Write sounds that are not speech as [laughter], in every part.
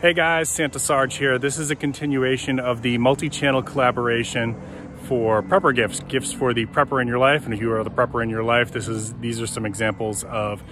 Hey guys, Santa Sarge here. This is a continuation of the multi-channel collaboration for prepper gifts, gifts for the prepper in your life. And if you are the prepper in your life, this is these are some examples of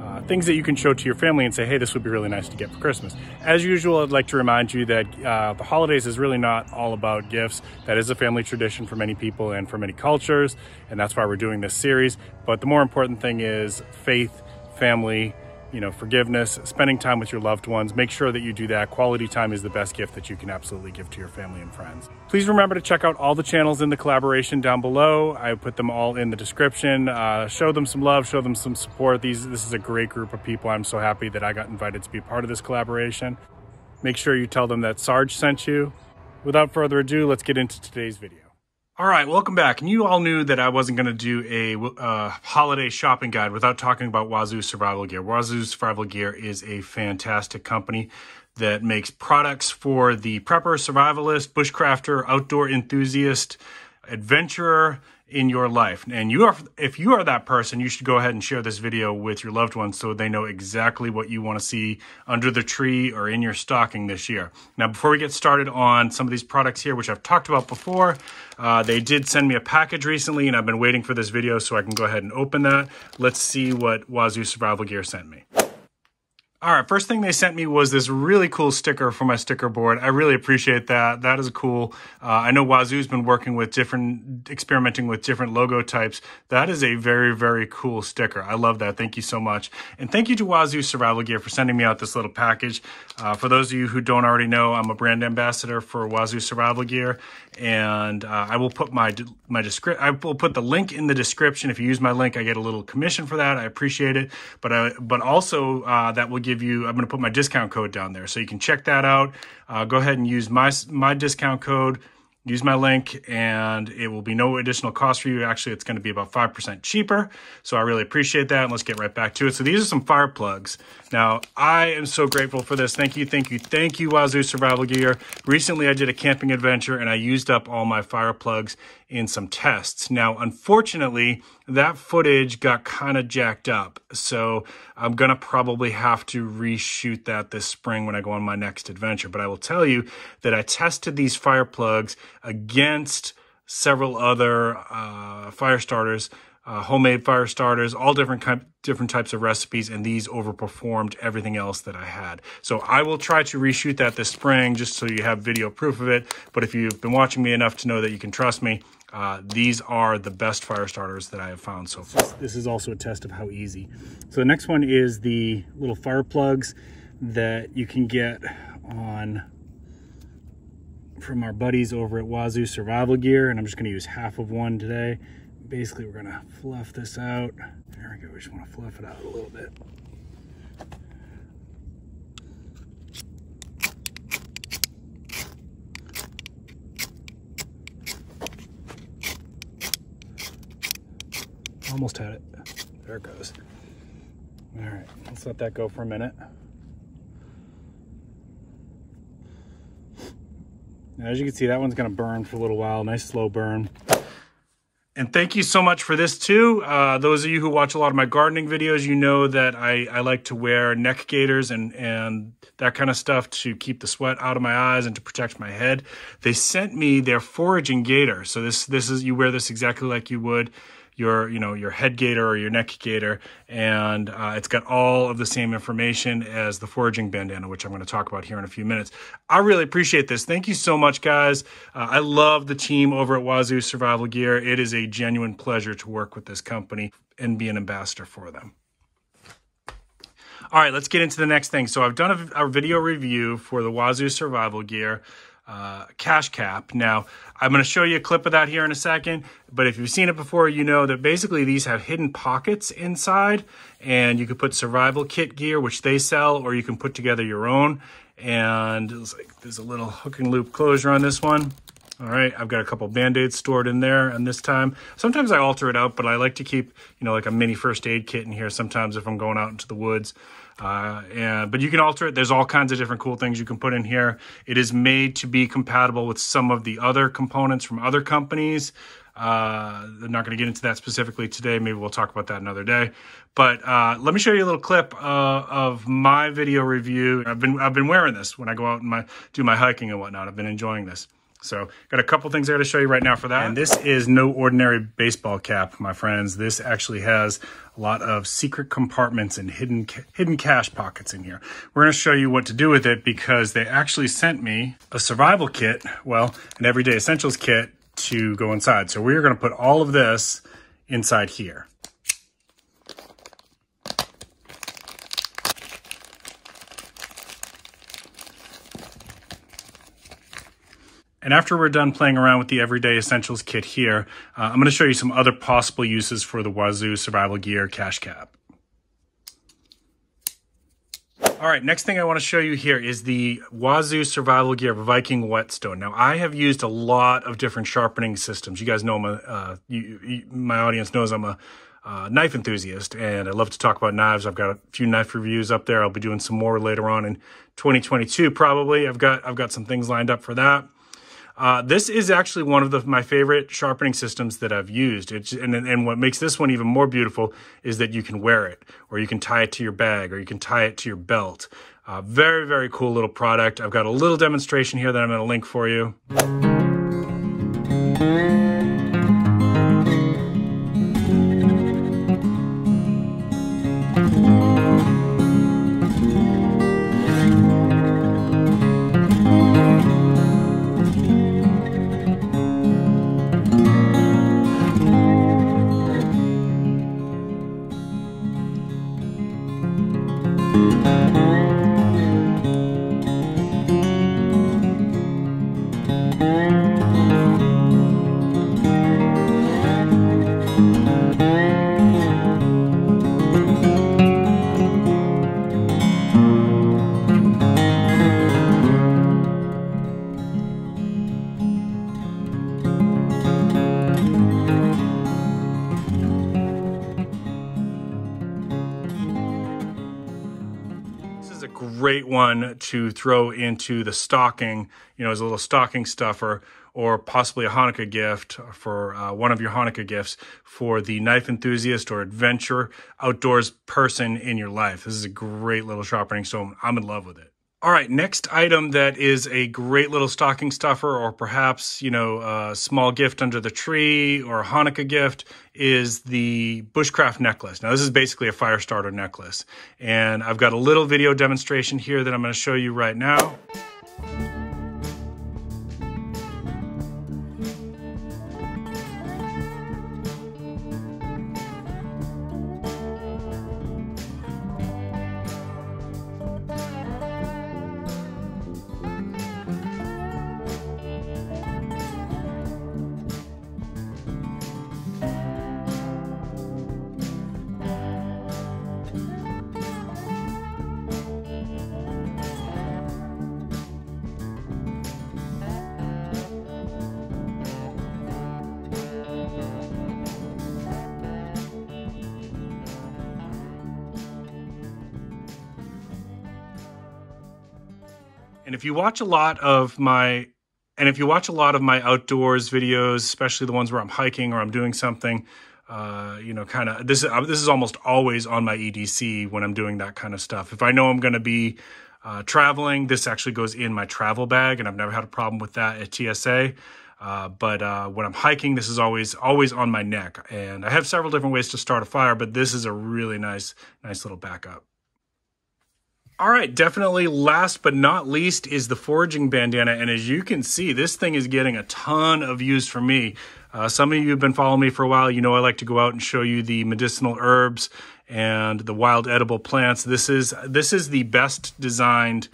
uh, things that you can show to your family and say, hey, this would be really nice to get for Christmas. As usual, I'd like to remind you that uh, the holidays is really not all about gifts. That is a family tradition for many people and for many cultures, and that's why we're doing this series. But the more important thing is faith, family, you know, forgiveness, spending time with your loved ones. Make sure that you do that. Quality time is the best gift that you can absolutely give to your family and friends. Please remember to check out all the channels in the collaboration down below. I put them all in the description. Uh, show them some love, show them some support. These, this is a great group of people. I'm so happy that I got invited to be part of this collaboration. Make sure you tell them that Sarge sent you. Without further ado, let's get into today's video. All right, welcome back. And you all knew that I wasn't going to do a uh, holiday shopping guide without talking about Wazoo Survival Gear. Wazoo Survival Gear is a fantastic company that makes products for the prepper, survivalist, bushcrafter, outdoor enthusiast, adventurer, in your life. And you are if you are that person, you should go ahead and share this video with your loved ones so they know exactly what you want to see under the tree or in your stocking this year. Now, before we get started on some of these products here, which I've talked about before, uh, they did send me a package recently, and I've been waiting for this video so I can go ahead and open that. Let's see what Wazoo Survival Gear sent me. All right, first thing they sent me was this really cool sticker for my sticker board. I really appreciate that. That is cool. Uh, I know Wazoo's been working with different, experimenting with different logo types. That is a very, very cool sticker. I love that. Thank you so much. And thank you to Wazoo Survival Gear for sending me out this little package. Uh, for those of you who don't already know, I'm a brand ambassador for Wazoo Survival Gear and uh, I will put my my descri- I will put the link in the description. If you use my link, I get a little commission for that. I appreciate it, but I, uh, but also uh, that will give you. I'm going to put my discount code down there, so you can check that out. Uh, go ahead and use my my discount code use my link and it will be no additional cost for you. Actually, it's going to be about 5% cheaper. So I really appreciate that. And let's get right back to it. So these are some fire plugs. Now, I am so grateful for this. Thank you, thank you, thank you, Wazoo Survival Gear. Recently, I did a camping adventure and I used up all my fire plugs in some tests. Now, unfortunately, that footage got kind of jacked up. So I'm going to probably have to reshoot that this spring when I go on my next adventure. But I will tell you that I tested these fire plugs against several other uh, fire starters uh, homemade fire starters, all different different types of recipes, and these overperformed everything else that I had. So I will try to reshoot that this spring, just so you have video proof of it. But if you've been watching me enough to know that you can trust me, uh, these are the best fire starters that I have found so far. This is also a test of how easy. So the next one is the little fire plugs that you can get on from our buddies over at Wazoo Survival Gear, and I'm just gonna use half of one today basically we're gonna fluff this out. There we go, we just wanna fluff it out a little bit. Almost had it. There it goes. All right, let's let that go for a minute. as you can see, that one's gonna burn for a little while, nice slow burn. And thank you so much for this too. Uh, those of you who watch a lot of my gardening videos, you know that I, I like to wear neck gaiters and, and that kind of stuff to keep the sweat out of my eyes and to protect my head. They sent me their foraging gaiter. So this, this is, you wear this exactly like you would your you know your head gaiter or your neck gaiter, and uh, it's got all of the same information as the foraging bandana, which I'm going to talk about here in a few minutes. I really appreciate this. Thank you so much, guys. Uh, I love the team over at Wazoo Survival Gear. It is a genuine pleasure to work with this company and be an ambassador for them. All right, let's get into the next thing. So I've done a, a video review for the Wazoo Survival Gear uh, cash cap. Now, I'm going to show you a clip of that here in a second, but if you've seen it before, you know that basically these have hidden pockets inside, and you can put survival kit gear, which they sell, or you can put together your own. And like, there's a little hook and loop closure on this one. All right, I've got a couple band-aids stored in there, and this time, sometimes I alter it out, but I like to keep, you know, like a mini first aid kit in here sometimes if I'm going out into the woods. Uh, and, but you can alter it. There's all kinds of different cool things you can put in here. It is made to be compatible with some of the other components from other companies. Uh, I'm not going to get into that specifically today. Maybe we'll talk about that another day. But uh, let me show you a little clip uh, of my video review. I've been I've been wearing this when I go out and my do my hiking and whatnot. I've been enjoying this. So got a couple things I got to show you right now for that. And this is no ordinary baseball cap, my friends. This actually has a lot of secret compartments and hidden hidden cash pockets in here. We're going to show you what to do with it because they actually sent me a survival kit, well, an everyday essentials kit to go inside. So we're going to put all of this inside here. And after we're done playing around with the Everyday Essentials kit here, uh, I'm going to show you some other possible uses for the Wazoo Survival Gear cash cap. All right, next thing I want to show you here is the Wazoo Survival Gear Viking Whetstone. Now, I have used a lot of different sharpening systems. You guys know I'm a, uh, you, you, my audience knows I'm a uh, knife enthusiast, and I love to talk about knives. I've got a few knife reviews up there. I'll be doing some more later on in 2022, probably. I've got I've got some things lined up for that. Uh, this is actually one of the, my favorite sharpening systems that I've used. It's, and, and what makes this one even more beautiful is that you can wear it, or you can tie it to your bag, or you can tie it to your belt. Uh, very, very cool little product. I've got a little demonstration here that I'm going to link for you. to throw into the stocking, you know, as a little stocking stuffer, or possibly a Hanukkah gift for uh, one of your Hanukkah gifts for the knife enthusiast or adventure outdoors person in your life. This is a great little shop stone. I'm in love with it. All right, next item that is a great little stocking stuffer, or perhaps you know a small gift under the tree or a Hanukkah gift, is the bushcraft necklace. Now this is basically a fire starter necklace, and I've got a little video demonstration here that I'm going to show you right now. And if you watch a lot of my and if you watch a lot of my outdoors videos, especially the ones where I'm hiking or I'm doing something, uh, you know, kind of this is uh, this is almost always on my EDC when I'm doing that kind of stuff. If I know I'm going to be uh, traveling, this actually goes in my travel bag, and I've never had a problem with that at TSA. Uh, but uh, when I'm hiking, this is always always on my neck, and I have several different ways to start a fire, but this is a really nice nice little backup. All right, definitely last but not least is the foraging bandana. And as you can see, this thing is getting a ton of use for me. Uh, some of you have been following me for a while. You know I like to go out and show you the medicinal herbs and the wild edible plants. This is, this is the best designed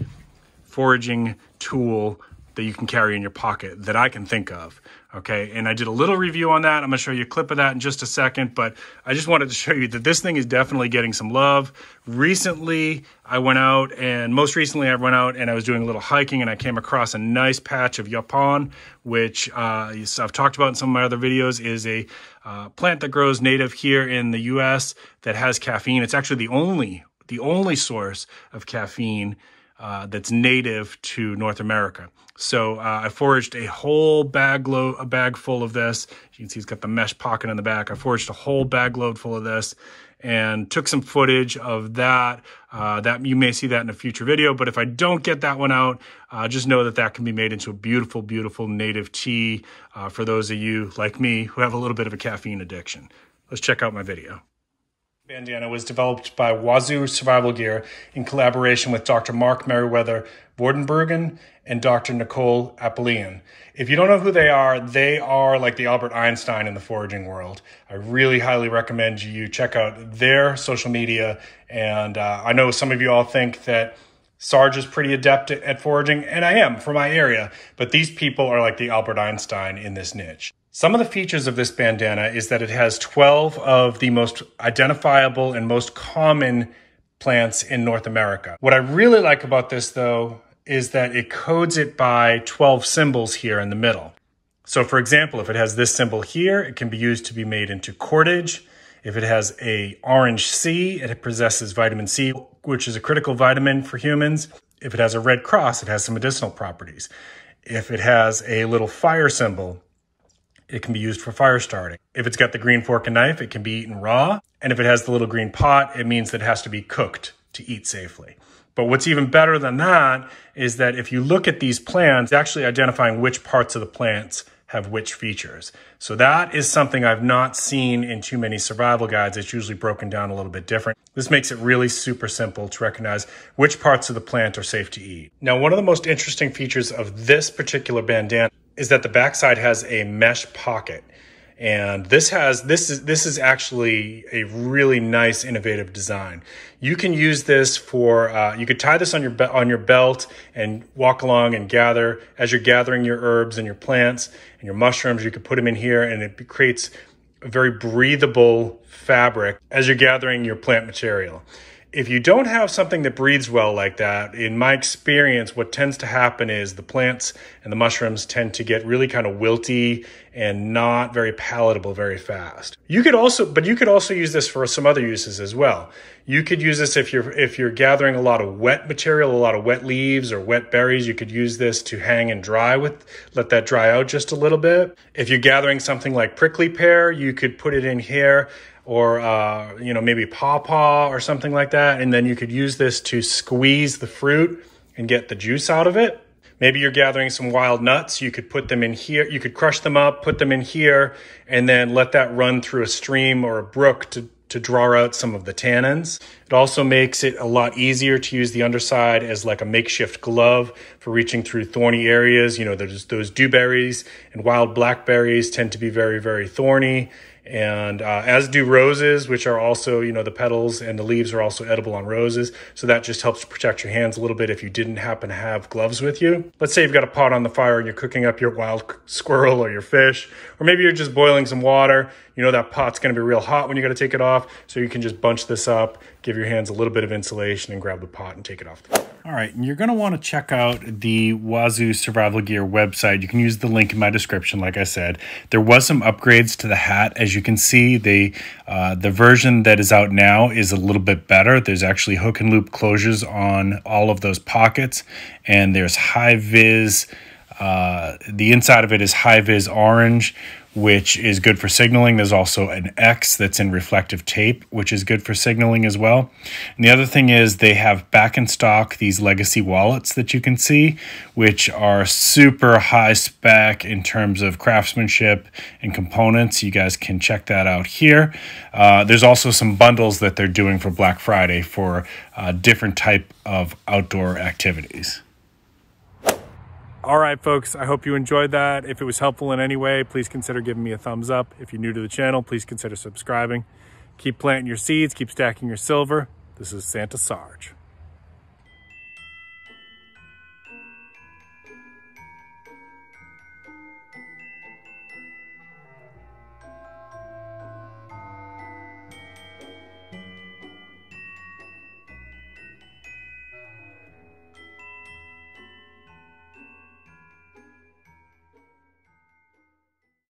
foraging tool that you can carry in your pocket that I can think of. Okay, and I did a little review on that. I'm gonna show you a clip of that in just a second, but I just wanted to show you that this thing is definitely getting some love. Recently, I went out and most recently I went out and I was doing a little hiking and I came across a nice patch of yapon, which uh, I've talked about in some of my other videos, is a uh, plant that grows native here in the US that has caffeine. It's actually the only, the only source of caffeine uh, that's native to North America. So uh, I foraged a whole bag load, a bag full of this. You can see it's got the mesh pocket in the back. I foraged a whole bag load full of this and took some footage of that. Uh, that you may see that in a future video, but if I don't get that one out, uh, just know that that can be made into a beautiful, beautiful native tea uh, for those of you like me who have a little bit of a caffeine addiction. Let's check out my video. Bandana was developed by Wazoo Survival Gear in collaboration with Dr. Mark Merriweather Bordenbergen and Dr. Nicole Apollyon. If you don't know who they are, they are like the Albert Einstein in the foraging world. I really highly recommend you check out their social media. And uh, I know some of you all think that Sarge is pretty adept at foraging, and I am for my area, but these people are like the Albert Einstein in this niche. Some of the features of this bandana is that it has 12 of the most identifiable and most common plants in North America. What I really like about this though is that it codes it by 12 symbols here in the middle. So for example, if it has this symbol here, it can be used to be made into cordage. If it has a orange C, it possesses vitamin C, which is a critical vitamin for humans. If it has a red cross, it has some medicinal properties. If it has a little fire symbol, it can be used for fire starting. If it's got the green fork and knife, it can be eaten raw. And if it has the little green pot, it means that it has to be cooked to eat safely. But what's even better than that is that if you look at these plants, actually identifying which parts of the plants have which features. So that is something I've not seen in too many survival guides. It's usually broken down a little bit different. This makes it really super simple to recognize which parts of the plant are safe to eat. Now, one of the most interesting features of this particular bandana is that the backside has a mesh pocket. And this has this is this is actually a really nice innovative design. You can use this for uh, you could tie this on your on your belt and walk along and gather as you're gathering your herbs and your plants and your mushrooms. You could put them in here and it creates a very breathable fabric as you're gathering your plant material if you don't have something that breeds well like that, in my experience, what tends to happen is the plants and the mushrooms tend to get really kind of wilty and not very palatable very fast. You could also, but you could also use this for some other uses as well. You could use this if you're if you're gathering a lot of wet material, a lot of wet leaves or wet berries. You could use this to hang and dry with, let that dry out just a little bit. If you're gathering something like prickly pear, you could put it in here or uh, you know maybe pawpaw or something like that and then you could use this to squeeze the fruit and get the juice out of it maybe you're gathering some wild nuts you could put them in here you could crush them up put them in here and then let that run through a stream or a brook to to draw out some of the tannins. It also makes it a lot easier to use the underside as like a makeshift glove for reaching through thorny areas. You know, those, those dewberries and wild blackberries tend to be very, very thorny and uh, as do roses, which are also, you know, the petals and the leaves are also edible on roses. So that just helps protect your hands a little bit if you didn't happen to have gloves with you. Let's say you've got a pot on the fire and you're cooking up your wild [laughs] squirrel or your fish, or maybe you're just boiling some water you know that pot's going to be real hot when you got to take it off, so you can just bunch this up, give your hands a little bit of insulation, and grab the pot and take it off. All right, and you're going to want to check out the Wazoo Survival Gear website. You can use the link in my description, like I said. There was some upgrades to the hat, as you can see. They, uh, the version that is out now is a little bit better. There's actually hook and loop closures on all of those pockets, and there's high vis. Uh, the inside of it is high vis orange which is good for signaling. There's also an X that's in reflective tape, which is good for signaling as well. And the other thing is they have back in stock these legacy wallets that you can see, which are super high spec in terms of craftsmanship and components. You guys can check that out here. Uh, there's also some bundles that they're doing for Black Friday for uh, different type of outdoor activities. All right, folks, I hope you enjoyed that. If it was helpful in any way, please consider giving me a thumbs up. If you're new to the channel, please consider subscribing. Keep planting your seeds, keep stacking your silver. This is Santa Sarge.